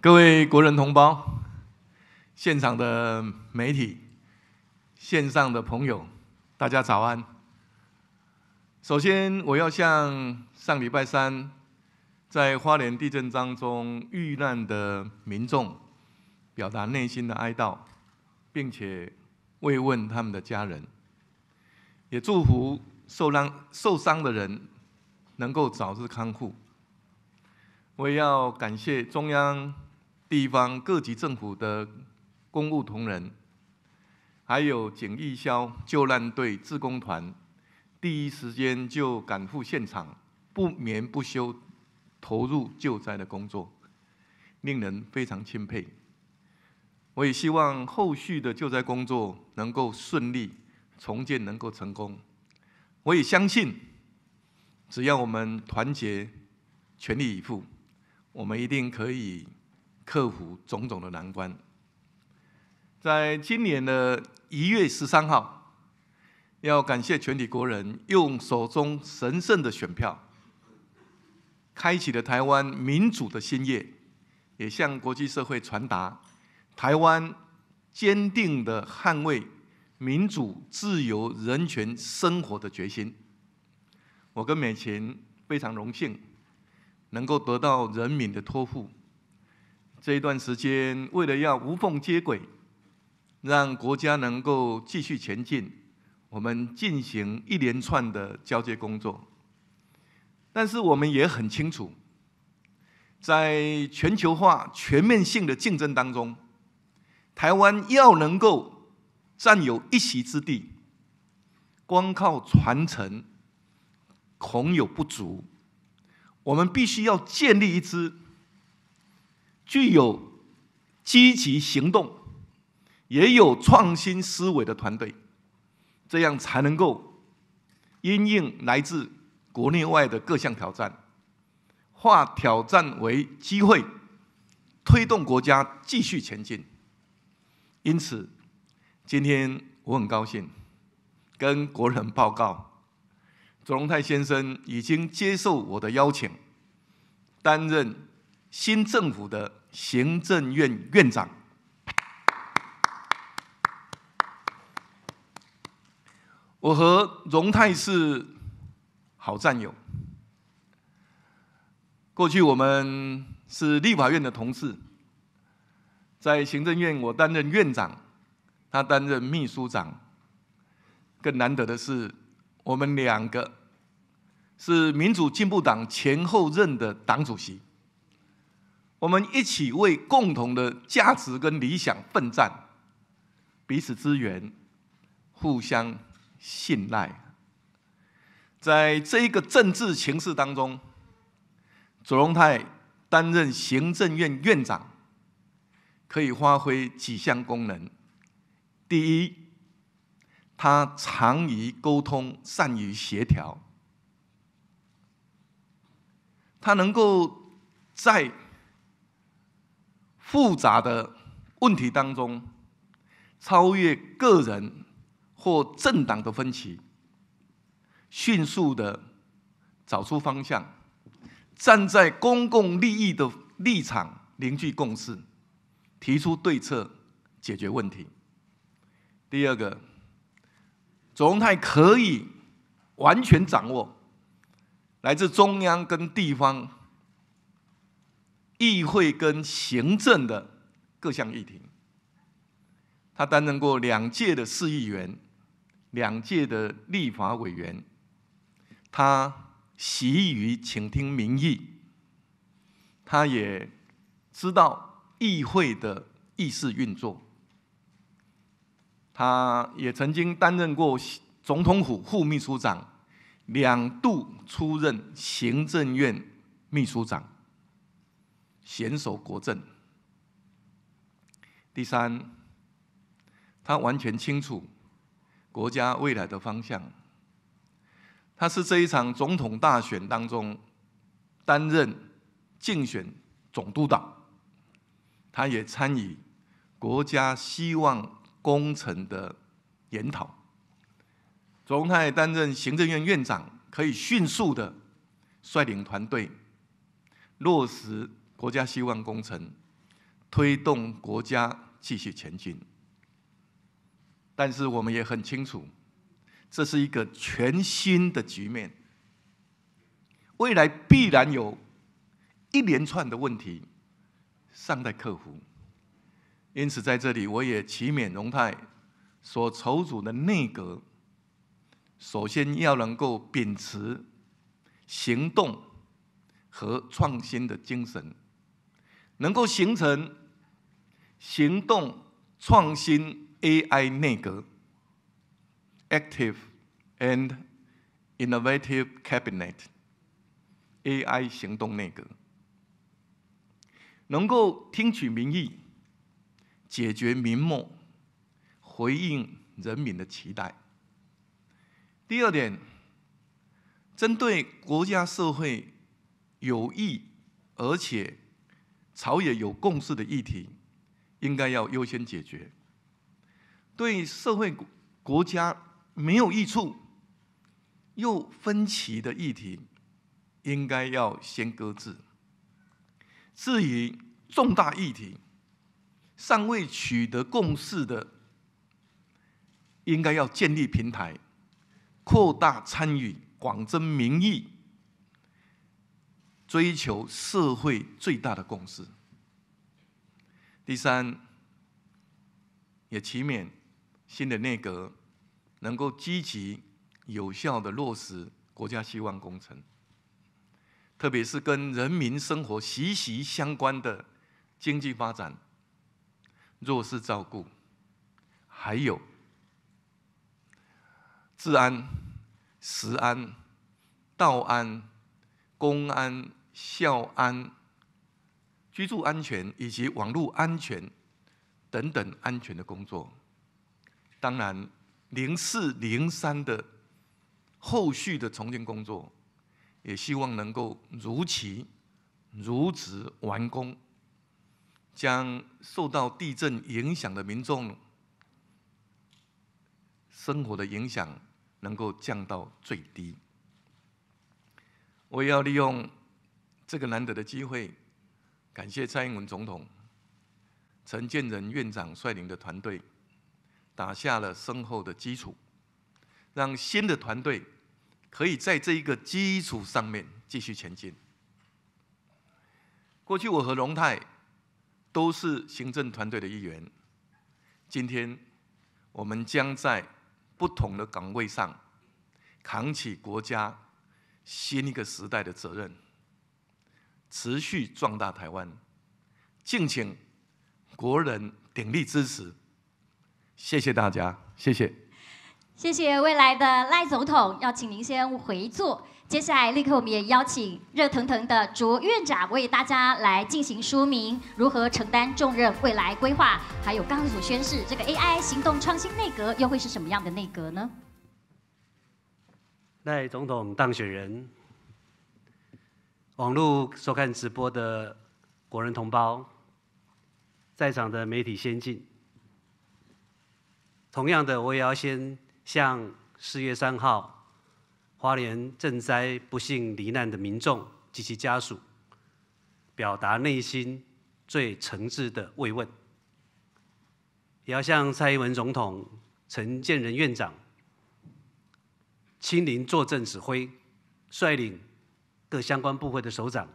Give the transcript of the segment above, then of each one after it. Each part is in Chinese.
各位国人同胞，现场的媒体、线上的朋友，大家早安。首先，我要向上礼拜三在花莲地震当中遇难的民众表达内心的哀悼，并且慰问他们的家人，也祝福受让受伤的人能够早日康复。我也要感谢中央。地方各级政府的公务同仁，还有警、义消、救难队、自工团，第一时间就赶赴现场，不眠不休，投入救灾的工作，令人非常钦佩。我也希望后续的救灾工作能够顺利，重建能够成功。我也相信，只要我们团结、全力以赴，我们一定可以。克服种种的难关。在今年的一月十三号，要感谢全体国人用手中神圣的选票，开启了台湾民主的新业，也向国际社会传达台湾坚定的捍卫民主、自由、人权生活的决心。我跟美琴非常荣幸，能够得到人民的托付。这一段时间，为了要无缝接轨，让国家能够继续前进，我们进行一连串的交接工作。但是我们也很清楚，在全球化全面性的竞争当中，台湾要能够占有一席之地，光靠传承恐有不足。我们必须要建立一支。具有积极行动，也有创新思维的团队，这样才能够应来自国内外的各项挑战，化挑战为机会，推动国家继续前进。因此，今天我很高兴跟国人报告，左荣泰先生已经接受我的邀请，担任。新政府的行政院院长，我和荣泰是好战友。过去我们是立法院的同事，在行政院我担任院长，他担任秘书长。更难得的是，我们两个是民主进步党前后任的党主席。我们一起为共同的价值跟理想奋战，彼此支援，互相信赖。在这一个政治情势当中，左荣泰担任行政院院长，可以发挥几项功能。第一，他长于沟通，善于协调，他能够在复杂的问题当中，超越个人或政党的分歧，迅速的找出方向，站在公共利益的立场凝聚共识，提出对策解决问题。第二个，总统泰可以完全掌握来自中央跟地方。议会跟行政的各项议题，他担任过两届的市议员，两届的立法委员。他习于倾听民意，他也知道议会的议事运作。他也曾经担任过总统府副秘书长，两度出任行政院秘书长。娴熟国政。第三，他完全清楚国家未来的方向。他是这一场总统大选当中担任竞选总督导，他也参与国家希望工程的研讨。总统担任行政院院长，可以迅速的率领团队落实。国家希望工程推动国家继续前进，但是我们也很清楚，这是一个全新的局面，未来必然有一连串的问题尚待克服。因此，在这里我也祈勉荣泰所筹组的内阁，首先要能够秉持行动和创新的精神。能够形成行动创新 AI 内阁 （Active and Innovative Cabinet）AI 行动内阁，能够听取民意，解决民瘼，回应人民的期待。第二点，针对国家社会有益而且。朝野有共识的议题，应该要优先解决；对社会国家没有益处又分歧的议题，应该要先搁置。至于重大议题尚未取得共识的，应该要建立平台，扩大参与，广征民意。追求社会最大的共识。第三，也祈勉新的内阁能够积极、有效的落实国家希望工程，特别是跟人民生活息息相关的经济发展、弱势照顾，还有治安、食安、道安、公安。校安、居住安全以及网络安全等等安全的工作，当然，零四零三的后续的重建工作，也希望能够如期、如期完工，将受到地震影响的民众生活的影响能够降到最低。我要利用。这个难得的机会，感谢蔡英文总统、陈建仁院长率领的团队，打下了深厚的基础，让新的团队可以在这一个基础上面继续前进。过去我和荣泰都是行政团队的一员，今天我们将在不同的岗位上扛起国家新一个时代的责任。持续壮大台湾，敬请国人鼎力支持。谢谢大家，谢谢。谢谢未来的赖总统，要请您先回座。接下来，立刻我们也邀请热腾腾的卓院长为大家来进行说明如何承担重任、未来规划，还有刚刚所宣誓。这个 AI 行动创新内阁又会是什么样的内阁呢？赖总统当选人。网络收看直播的国人同胞，在场的媒体先进，同样的，我也要先向四月三号花莲震灾不幸罹难的民众及其家属，表达内心最诚挚的慰问，也要向蔡英文总统、陈建仁院长亲临坐镇指挥，率领。各相关部会的首长，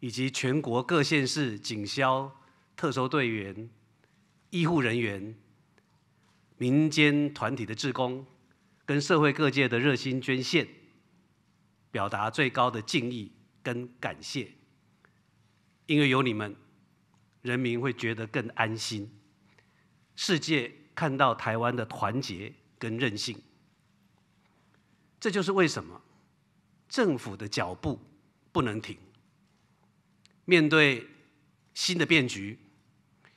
以及全国各县市警消、特搜队员、医护人员、民间团体的志工，跟社会各界的热心捐献，表达最高的敬意跟感谢。因为有你们，人民会觉得更安心，世界看到台湾的团结跟韧性。这就是为什么。政府的脚步不能停。面对新的变局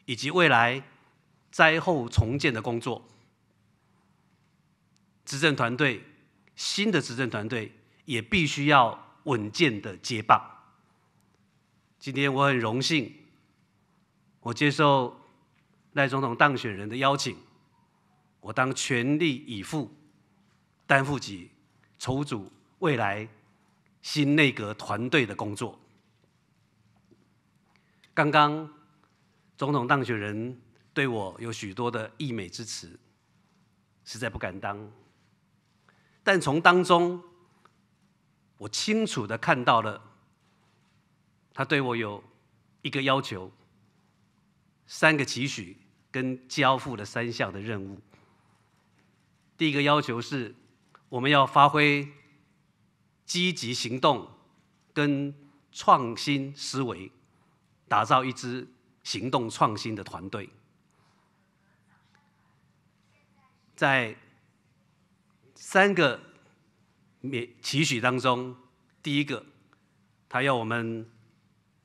以及未来灾后重建的工作，执政团队新的执政团队也必须要稳健的接棒。今天我很荣幸，我接受赖总统当选人的邀请，我当全力以赴担负起筹组未来。新内阁团队的工作。刚刚总统当选人对我有许多的溢美之词，实在不敢当。但从当中，我清楚的看到了，他对我有一个要求，三个期许跟交付的三项的任务。第一个要求是，我们要发挥。积极行动，跟创新思维，打造一支行动创新的团队。在三个期许当中，第一个，他要我们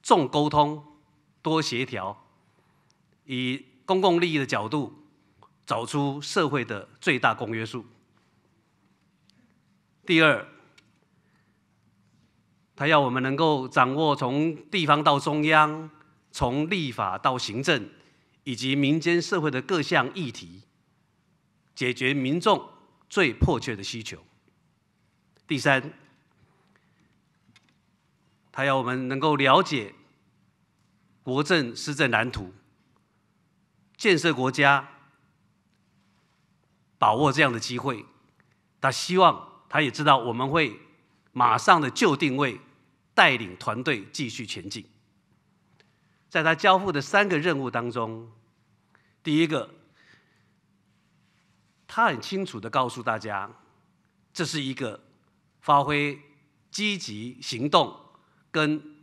重沟通、多协调，以公共利益的角度，找出社会的最大公约数。第二。他要我们能够掌握从地方到中央，从立法到行政，以及民间社会的各项议题，解决民众最迫切的需求。第三，他要我们能够了解国政施政蓝图，建设国家，把握这样的机会。他希望，他也知道我们会马上的就定位。带领团队继续前进。在他交付的三个任务当中，第一个，他很清楚的告诉大家，这是一个发挥积极行动跟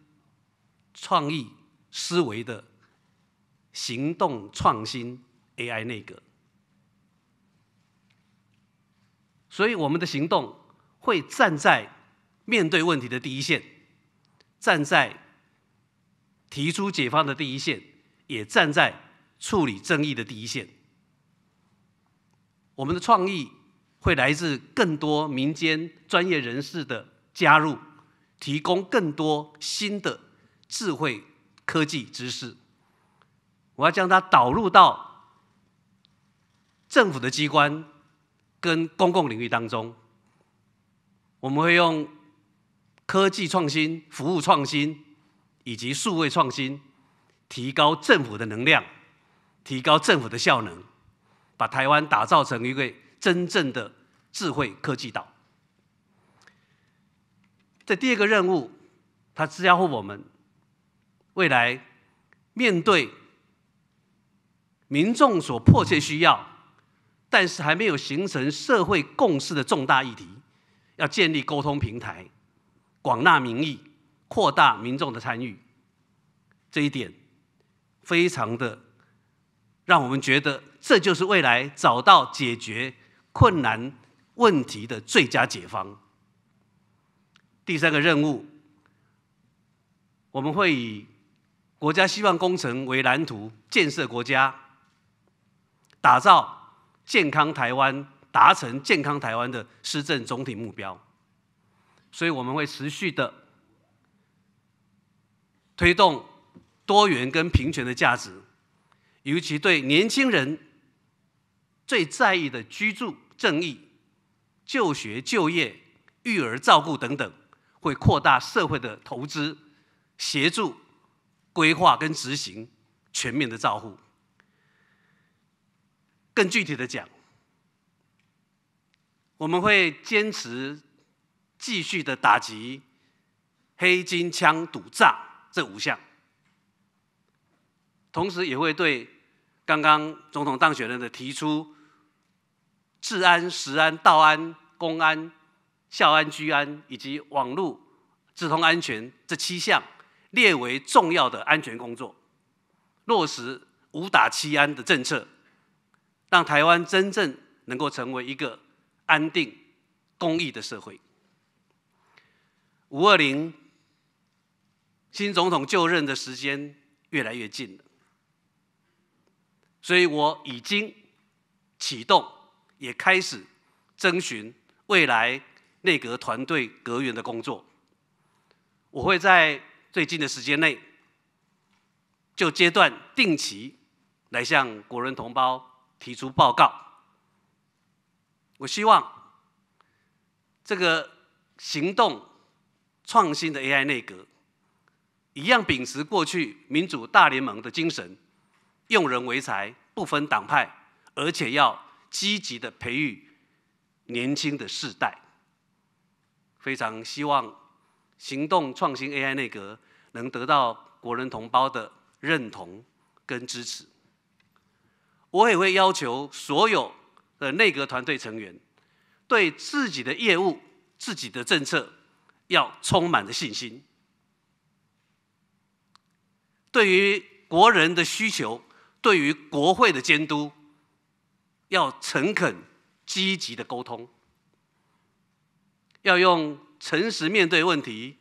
创意思维的行动创新 AI 内阁。所以，我们的行动会站在面对问题的第一线。站在提出解放的第一线，也站在处理争议的第一线。我们的创意会来自更多民间专业人士的加入，提供更多新的智慧科技知识。我要将它导入到政府的机关跟公共领域当中。我们会用。科技创新、服务创新以及数位创新，提高政府的能量，提高政府的效能，把台湾打造成一个真正的智慧科技岛。这第二个任务，它是要我们未来面对民众所迫切需要，但是还没有形成社会共识的重大议题，要建立沟通平台。广纳民意，扩大民众的参与，这一点非常的让我们觉得，这就是未来找到解决困难问题的最佳解方。第三个任务，我们会以国家希望工程为蓝图，建设国家，打造健康台湾，达成健康台湾的施政总体目标。所以我们会持续的推动多元跟平权的价值，尤其对年轻人最在意的居住正义、就学就业、育儿照顾等等，会扩大社会的投资，协助规划跟执行全面的照顾。更具体的讲，我们会坚持。继续的打击黑金、枪、赌、诈这五项，同时也会对刚刚总统当选人的提出治安、食安、道安、公安、校安、居安以及网络智通安全这七项列为重要的安全工作，落实五打七安的政策，让台湾真正能够成为一个安定、公益的社会。五二零，新总统就任的时间越来越近了，所以我已经启动，也开始征询未来内阁团队阁员的工作。我会在最近的时间内，就阶段定期来向国人同胞提出报告。我希望这个行动。创新的 AI 内阁，一样秉持过去民主大联盟的精神，用人为才，不分党派，而且要积极的培育年轻的世代。非常希望行动创新 AI 内阁能得到国人同胞的认同跟支持。我也会要求所有的内阁团队成员，对自己的业务、自己的政策。要充满着信心，对于国人的需求，对于国会的监督，要诚恳、积极的沟通，要用诚实面对问题，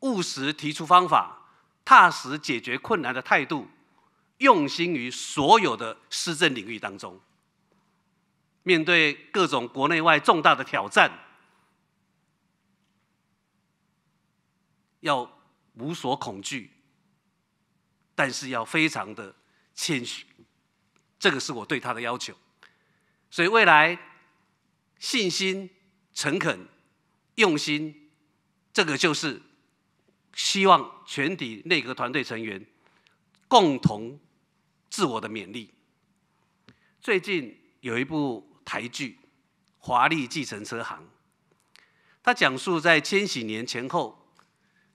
务实提出方法，踏实解决困难的态度，用心于所有的施政领域当中，面对各种国内外重大的挑战。要无所恐惧，但是要非常的谦虚，这个是我对他的要求。所以未来，信心、诚恳、用心，这个就是希望全体内阁团队成员共同自我的勉励。最近有一部台剧《华丽计程车行》，它讲述在千禧年前后。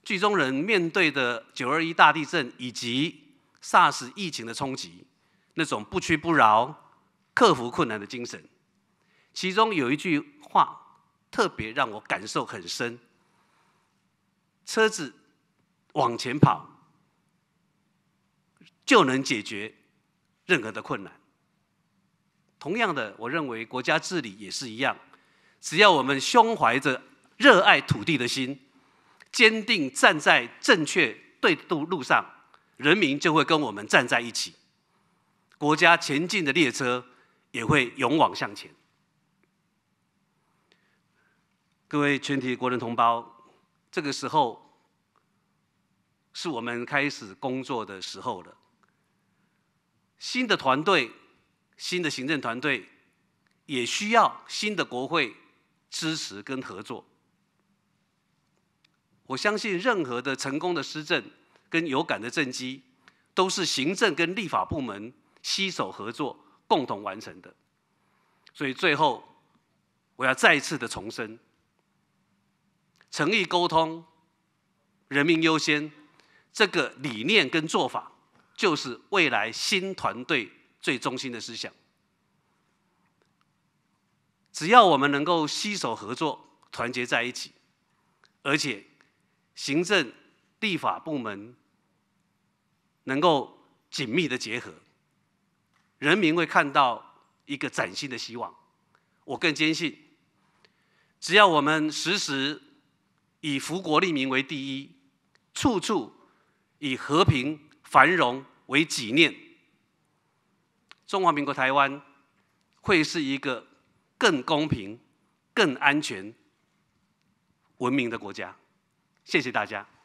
剧中人面对的九二一大地震以及 SARS 疫情的冲击，那种不屈不挠、克服困难的精神，其中有一句话特别让我感受很深：车子往前跑就能解决任何的困难。同样的，我认为国家治理也是一样，只要我们胸怀着热爱土地的心。坚定站在正确对路路上，人民就会跟我们站在一起，国家前进的列车也会勇往向前。各位全体国人同胞，这个时候是我们开始工作的时候了。新的团队，新的行政团队，也需要新的国会支持跟合作。我相信任何的成功的施政跟有感的政绩，都是行政跟立法部门携手合作共同完成的。所以最后，我要再一次的重申，诚意沟通、人民优先这个理念跟做法，就是未来新团队最中心的思想。只要我们能够携手合作、团结在一起，而且。行政、立法部门能够紧密的结合，人民会看到一个崭新的希望。我更坚信，只要我们时时以福国利民为第一，处处以和平繁荣为己念，中华民国台湾会是一个更公平、更安全、文明的国家。谢谢大家。